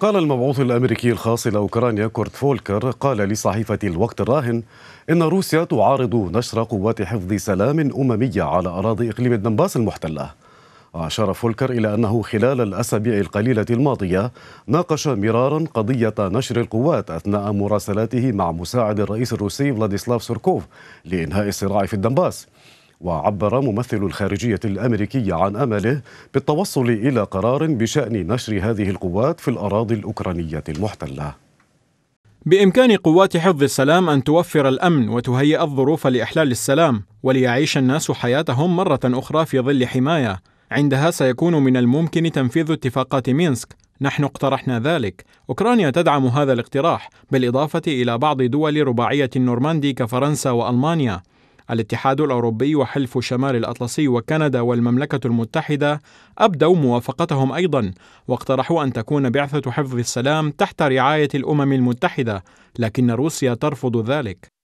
قال المبعوث الامريكي الخاص الى اوكرانيا كورت فولكر قال لصحيفه الوقت الراهن ان روسيا تعارض نشر قوات حفظ سلام امميه على اراضي اقليم الدنباس المحتله. اشار فولكر الى انه خلال الاسابيع القليله الماضيه ناقش مرارا قضيه نشر القوات اثناء مراسلاته مع مساعد الرئيس الروسي فلاديسلاف سوركوف لانهاء الصراع في الدنباس. وعبر ممثل الخارجية الأمريكية عن أمله بالتوصل إلى قرار بشأن نشر هذه القوات في الأراضي الأوكرانية المحتلة بإمكان قوات حفظ السلام أن توفر الأمن وتهيئ الظروف لإحلال السلام وليعيش الناس حياتهم مرة أخرى في ظل حماية عندها سيكون من الممكن تنفيذ اتفاقات مينسك نحن اقترحنا ذلك أوكرانيا تدعم هذا الاقتراح بالإضافة إلى بعض دول رباعية النورماندي كفرنسا وألمانيا الاتحاد الأوروبي وحلف شمال الأطلسي وكندا والمملكة المتحدة أبدوا موافقتهم أيضا واقترحوا أن تكون بعثة حفظ السلام تحت رعاية الأمم المتحدة لكن روسيا ترفض ذلك